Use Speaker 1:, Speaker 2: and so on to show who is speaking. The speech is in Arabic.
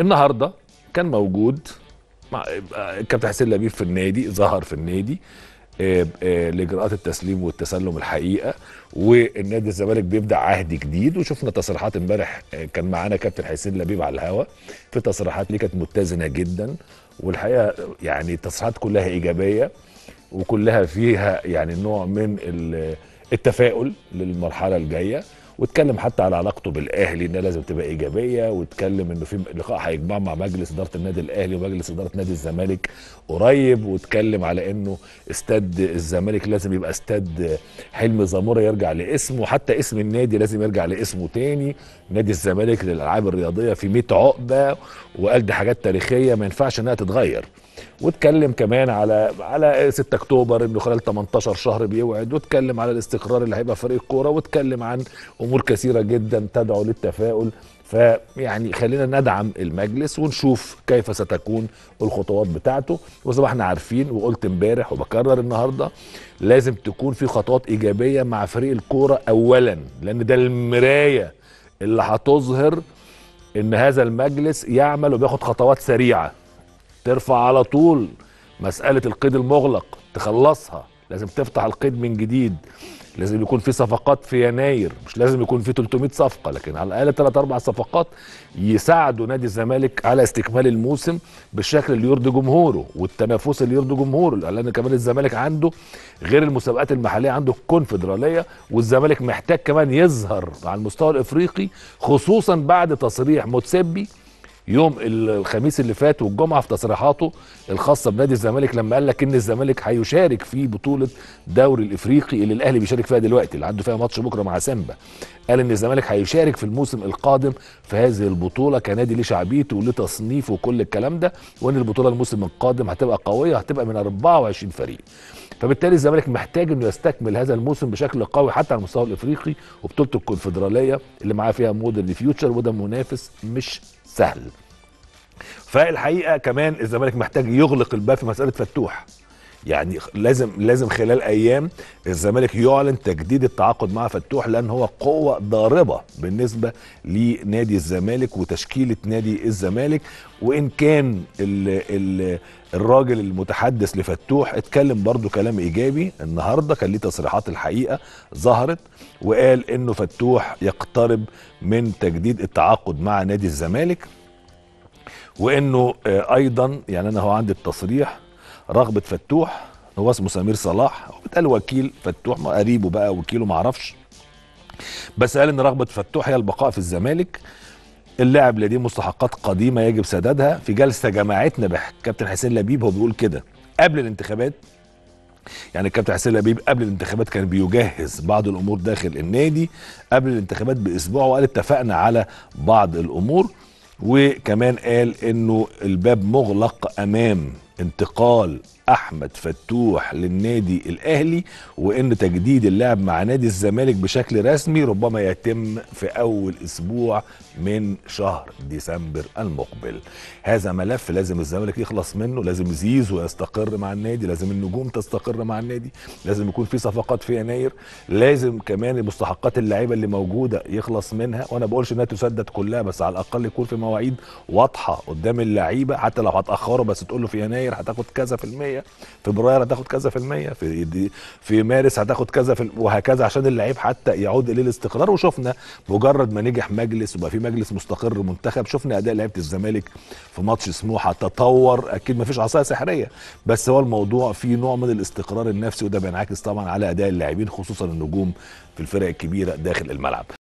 Speaker 1: النهارده كان موجود مع الكابتن آه، حسين لبيب في النادي ظهر في النادي آه، آه، لاجراءات التسليم والتسلم الحقيقه والنادي الزمالك بيبدا عهد جديد وشفنا تصريحات امبارح كان معانا كابتن حسين لبيب على الهوا في تصريحات ليه كانت متزنه جدا والحقيقه يعني التصريحات كلها ايجابيه وكلها فيها يعني نوع من التفاؤل للمرحله الجايه واتكلم حتى على علاقته بالاهلي انها لازم تبقى ايجابيه واتكلم انه في لقاء هيجمعه مع مجلس اداره النادي الاهلي ومجلس اداره نادي الزمالك قريب واتكلم على انه استاد الزمالك لازم يبقى استاد حلم زاموره يرجع لاسمه حتى اسم النادي لازم يرجع لاسمه تاني نادي الزمالك للالعاب الرياضيه في 100 عقده وقال دي حاجات تاريخيه ما ينفعش انها تتغير واتكلم كمان على على 6 اكتوبر انه خلال 18 شهر بيوعد واتكلم على الاستقرار اللي هيبقى فريق الكوره واتكلم عن امور امور كثيره جدا تدعو للتفاؤل فيعني خلينا ندعم المجلس ونشوف كيف ستكون الخطوات بتاعته وزي ما احنا عارفين وقلت امبارح وبكرر النهارده لازم تكون في خطوات ايجابيه مع فريق الكوره اولا لان ده المرايه اللي هتظهر ان هذا المجلس يعمل وبياخد خطوات سريعه ترفع على طول مساله القيد المغلق تخلصها لازم تفتح القيد من جديد لازم يكون في صفقات في يناير مش لازم يكون في 300 صفقه لكن على الاقل 3 4 صفقات يساعدوا نادي الزمالك على استكمال الموسم بالشكل اللي يرضي جمهوره والتنافس اللي يرضي جمهوره لان كمان الزمالك عنده غير المسابقات المحليه عنده الكونفدراليه والزمالك محتاج كمان يظهر على المستوى الافريقي خصوصا بعد تصريح موتسيبي يوم الخميس اللي فات والجمعه في تصريحاته الخاصه بنادي الزمالك لما قال لك ان الزمالك هيشارك في بطوله دوري الافريقي اللي الاهلي بيشارك فيها دلوقتي اللي عنده فيها ماتش بكره مع سيمبا قال ان الزمالك هيشارك في الموسم القادم في هذه البطوله كنادي ليه شعبيته وليه تصنيفه وكل الكلام ده وان البطوله الموسم القادم هتبقى قويه هتبقى من 24 فريق فبالتالي الزمالك محتاج انه يستكمل هذا الموسم بشكل قوي حتى على المستوى الافريقي وبطوله الكونفدراليه اللي معاه فيها مودرن فيوتشر وده منافس مش سهل فالحقيقه كمان الزمالك محتاج يغلق الباب في مساله فتوح يعني لازم لازم خلال ايام الزمالك يعلن تجديد التعاقد مع فتوح لان هو قوه ضاربه بالنسبه لنادي الزمالك وتشكيله نادي الزمالك وان كان الـ الـ الراجل المتحدث لفتوح اتكلم برضو كلام ايجابي النهارده كان ليه تصريحات الحقيقه ظهرت وقال انه فتوح يقترب من تجديد التعاقد مع نادي الزمالك وانه آه، ايضا يعني انا هو عندي التصريح رغبه فتوح هو اسمه سمير صلاح قال وكيل فتوح قريبه بقى وكيله معرفش بس قال ان رغبه فتوح هي البقاء في الزمالك اللاعب لديه مستحقات قديمه يجب سدادها في جلسه جماعتنا بكابتن حسين لبيب هو بيقول كده قبل الانتخابات يعني الكابتن حسين لبيب قبل الانتخابات كان بيجهز بعض الامور داخل النادي قبل الانتخابات باسبوع وقال اتفقنا على بعض الامور وكمان قال انه الباب مغلق امام انتقال احمد فتوح للنادي الاهلي وان تجديد اللعب مع نادي الزمالك بشكل رسمي ربما يتم في اول اسبوع من شهر ديسمبر المقبل هذا ملف لازم الزمالك يخلص منه لازم زيزو يستقر مع النادي لازم النجوم تستقر مع النادي لازم يكون في صفقات في يناير لازم كمان مستحقات اللعيبه اللي موجوده يخلص منها وانا بقولش انها تسدد كلها بس على الاقل يكون في مواعيد واضحه قدام اللعيبه حتى لو هتاخره بس تقول له في يناير يناير هتاخد كذا في المية فبراير هتاخد كذا في المية في دي في مارس هتاخد كذا في وهكذا عشان اللعيب حتى يعود اليه الاستقرار وشفنا مجرد ما نجح مجلس وبقى في مجلس مستقر منتخب شفنا اداء لعيبه الزمالك في ماتش سموحه تطور اكيد ما فيش عصايه سحريه بس هو الموضوع فيه نوع من الاستقرار النفسي وده بينعكس طبعا على اداء اللاعبين خصوصا النجوم في الفرق الكبيره داخل الملعب